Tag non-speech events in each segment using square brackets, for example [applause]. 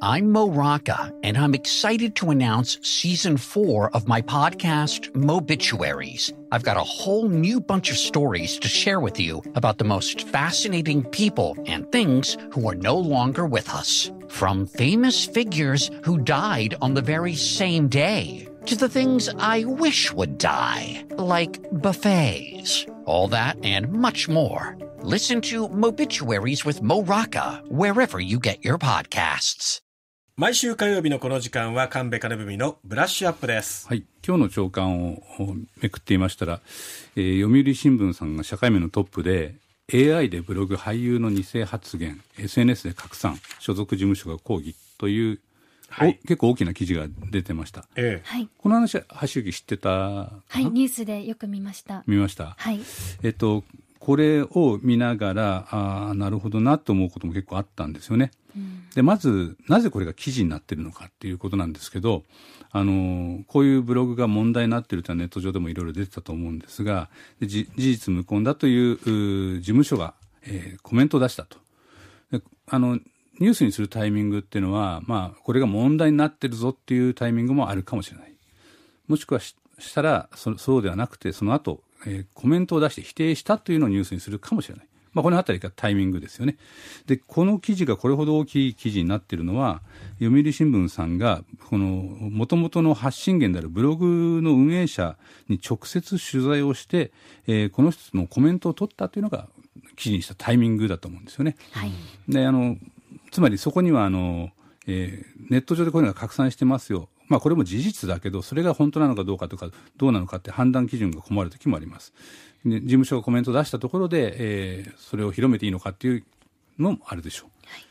I'm Mo Rocca, and I'm excited to announce season four of my podcast, Mobituaries. I've got a whole new bunch of stories to share with you about the most fascinating people and things who are no longer with us. From famous figures who died on the very same day to the things I wish would die, like buffets. All that and much more. Listen to Mobituaries with Mo Rocca wherever you get your podcasts. 毎週火曜日のこの時間は神戸金文のブラッシュアップです。はい。今日の朝刊をめくっていましたら、えー、読売新聞さんが社会面のトップで、AI でブログ俳優の偽発言、SNS で拡散、所属事務所が抗議という、はい、結構大きな記事が出てました。ええ、この話は橋幸知ってたはい、ニュースでよく見ました。見ました。はい。えっと、これを見ながらああ、なるほどなと思うことも結構あったんですよね。でまずなぜこれが記事になってるのかっていうことなんですけどあのこういうブログが問題になってるとはネット上でもいろいろ出てたと思うんですが事実無根だという事務所が、えー、コメントを出したと。あのニュースにするタイミングっていうのは、まあ、これが問題になってるぞっていうタイミングもあるかもしれない。もしくはしたらそそうではなくてその後えー、コメントを出して否定したというのをニュースにするかもしれない。まあ、このあたりがタイミングですよね。で、この記事がこれほど大きい記事になっているのは、読売新聞さんが、この、もともとの発信源であるブログの運営者に直接取材をして、えー、この人のコメントを取ったというのが、記事にしたタイミングだと思うんですよね。はい、で、あの、つまりそこには、あの、えー、ネット上でこういうのが拡散してますよ。まあ、これも事実だけどそれが本当なのかどうかとかどうなのかって判断基準が困る時もあります。で事務所がコメントを出したところで、えー、それを広めていいのかっていうのもあるでしょう。はい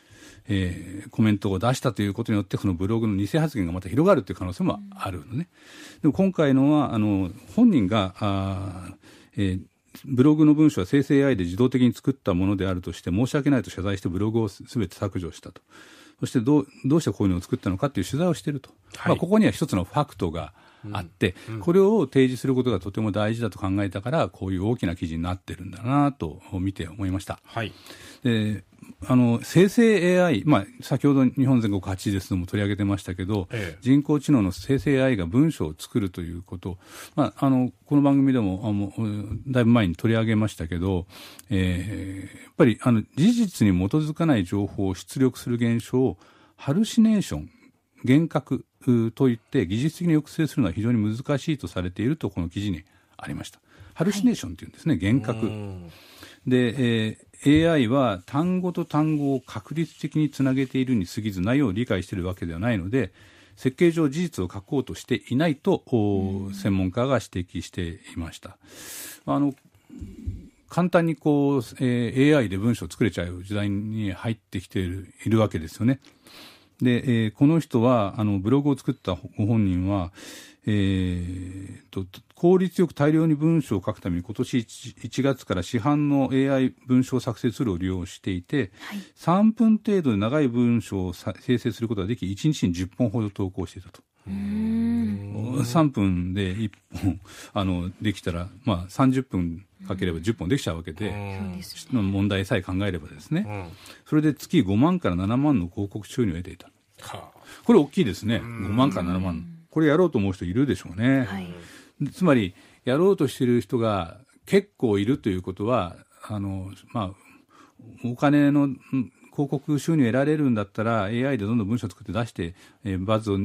えー、コメントを出したということによってこのブログの偽発言がまた広がるという可能性もあるのね。でも今回のはあの本人があ、えブログの文章は生成 AI で自動的に作ったものであるとして申し訳ないと謝罪してブログをすべて削除したと。そしてどうどうしてこういうのを作ったのかという取材をしていると、はい、まあ、ここには一つのファクトがあって、うんうん、これを提示することがとても大事だと考えたから、こういう大きな記事になってるんだなと見て思いました。はい、であの生成 AI、まあ、先ほど日本全国8位ですのも取り上げてましたけど、ええ、人工知能の生成 AI が文章を作るということ、まあ、あのこの番組でもあもだいぶ前に取り上げましたけど、えー、やっぱりあの事実に基づかない情報を出力する現象をハルシネーション幻覚といって技術的に抑制するのは非常に難しいとされているとこの記事にありました。ハルシネーションというんですね、はい、幻覚。で、えー、AI は単語と単語を確率的につなげているに過ぎず内容を理解しているわけではないので設計上事実を書こうとしていないと、専門家が指摘していました。あの簡単にこう、えー、AI で文章を作れちゃう時代に入ってきているいるわけですよね。で、えー、この人はあのブログを作ったご本人は、えーと、効率よく大量に文章を書くために今年 1, 1, 月から市販の AI 文章作成ツールを利用していて、はい、3分程度で長い文章を生成することができ1日に10本ほど投稿していたと。3分で1本 [laughs] あのできたら、まあ、30分かければ10本できちゃうわけで、うん、問題さえ考えればですね、うん、それで月5万から7万の広告収入を得ていた、はあ、これ大きいですね5万から7万これやろうと思う人いるでしょうね、はい、つまりやろうとしている人が結構いるということはあの、まあ、お金の広告収入得られるんだったら AI でどんどん文章を作って出して、えー、バズを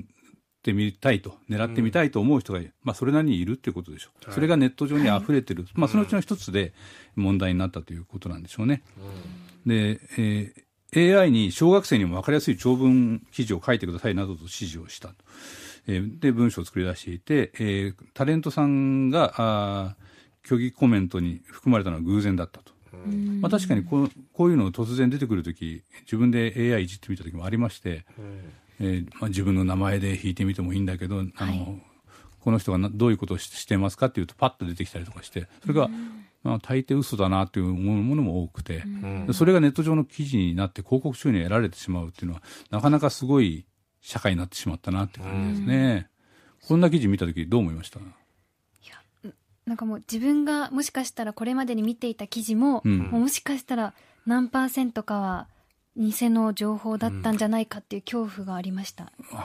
ってみたいと、狙ってみたいと思う人が、まあ、それなりにいるっていうことでしょう、はい、それがネット上にあふれてる、まあ、そのうちの一つで問題になったということなんでしょうね。で、えー AI に小学生にも分かりやすい長文記事を書いてくださいなどと指示をしたと、えー、で文章を作り出していて、えー、タレントさんがあ虚偽コメントに含まれたのは偶然だったとまあ、確かにこうこういうの突然出てくるとき自分で AI いじってみたときもありまして、えー、まあ、自分の名前で弾いてみてもいいんだけどあの、はい、この人がなどういうことをしてますかっていうとパッと出てきたりとかしてそれが、まあ、大抵嘘だなっていうものも多くて、それがネット上の記事になって広告収入を得られてしまうっていうのはなかなかすごい社会になってしまったなって感じですね。こんな記事見た時どう思いましたなんかもう自分がもしかしたらこれまでに見ていた記事も、うん、ももしかしたら何パーセントかは偽の情報だったんじゃないかっていう恐怖がありました、うん、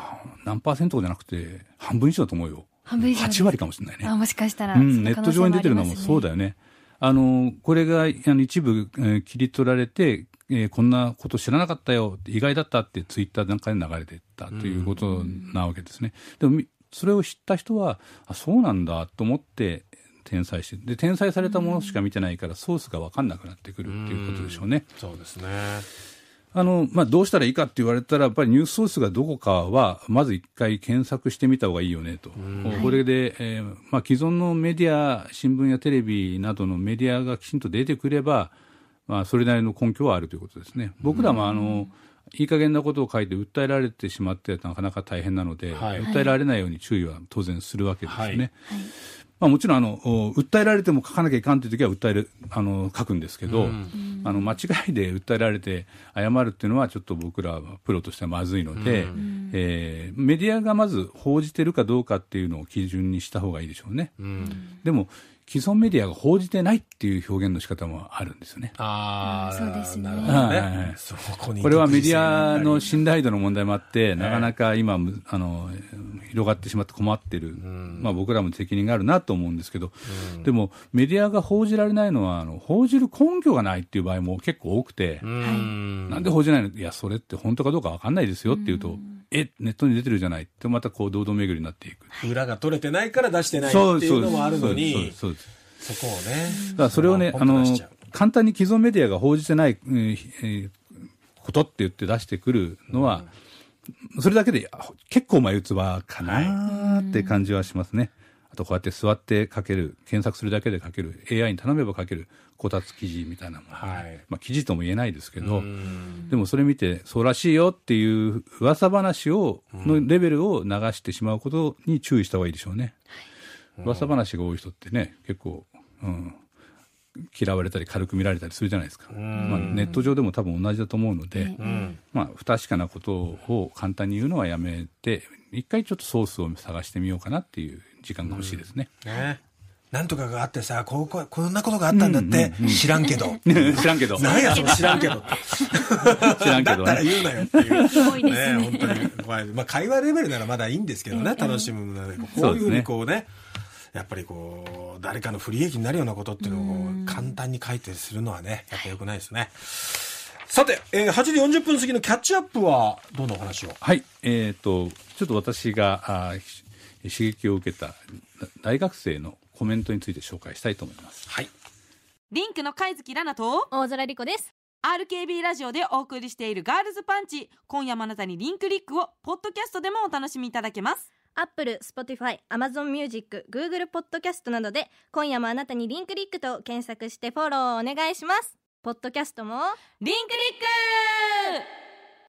何パーセントじゃなくて半分以上だと思うよ半分以上8割かもしれないねあもしかしたら、うん、ネット上に出てるのもそうだよね、あのこれがあの一部、えー、切り取られて、えー、こんなこと知らなかったよ意外だったってツイッターなんかで流れてったということなわけですね、うん、でもそれを知った人はあそうなんだと思って転載してで転載されたものしか見てないから、ソースが分かんなくなってくるっていうことでしょうね、うそうですねあのまあ、どうしたらいいかって言われたら、やっぱりニュースソースがどこかは、まず一回検索してみた方がいいよねと、これで、えー、まあ、既存のメディア、新聞やテレビなどのメディアがきちんと出てくれば、まあ、それなりの根拠はあるということですね。僕らもあのいい加減なことを書いて訴えられてしまってなかなか大変なので、はい、訴えられないように注意は当然するわけですね。はいはいまあ、もちろんあの訴えられても書かなきゃいかんという時は訴えるあの書くんですけど、うん、あの間違いで訴えられて謝るっていうのはちょっと僕らはプロとしてはまずいので、うん、えー、メディアがまず報じてるかどうかっていうのを基準にした方がいいでしょうね。うん、でも既存メディアが報じてないっていう表現の仕方もあるんですよね。ああ、そうですね。なるほどね。はい、そここれはメディアの信頼度の問題もあって、なかなか今、あの、広がってしまって困ってる。まあ僕らも責任があるなと思うんですけど、でもメディアが報じられないのは、あの、報じる根拠がないっていう場合も結構多くて、んなんで報じないのいや、それって本当かどうかわかんないですよっていうと、うんえネットに出てるじゃないってまたこう堂々巡りになっていく、裏が取れてないから出してないっていうのもあるのにそこをねだからそれをねあの簡単に既存メディアが報じてない、えー、ことって言って出してくるのは、うんそれだけで結構前唾つわかなって感じはしますね。あとこうやって座って書ける検索するだけで書ける AI に頼めば書けるこたつ記事みたいなもの、はい、まあ、記事とも言えないですけどでもそれ見てそうらしいよっていう噂話をのレベルを流してしまうことに注意した方がいいでしょうね。はい、噂話が多い人ってね結構、うん、嫌われたり軽く見られたりするじゃないですか、まあ、ネット上でも多分同じだと思うので、まあ、不確かなことを簡単に言うのはやめて一回ちょっとソースを探してみようかなっていう時間が欲しいですね。うん、ねなんとかがあってさ、こここんなことがあったんだって、知らんけど。[laughs] 知らんけど。なんや、その知らんけど。[laughs] 知らんけど、ね。だったら言うなよっていう。すごいですね。ね本当に。まあ、まあ、会話レベルならまだいいんですけどね、楽しむので、こういうふうにこうね。やっぱりこう、誰かの不利益になるようなことっていうのを簡単に書いてするのはね、やっぱ良くないですね。さて、えー、8時40分過ぎのキャッチアップは、どんなお話をはい、えっ、ー、と、ちょっと私が、あ刺激を受けた大学生のコメントについて紹介したいと思います。はい。リンクの貝月ラナと大空莉子です。RKB ラジオでお送りしているガールズパンチ。今夜もあなたにリンクリックをポッドキャストでもお楽しみいただけます。アップル、スポティファイ、アマゾンミュージック、グーグルポッドキャストなどで、今夜もあなたにリンクリックと検索してフォローお願いします。ポッドキャストも、リンクリック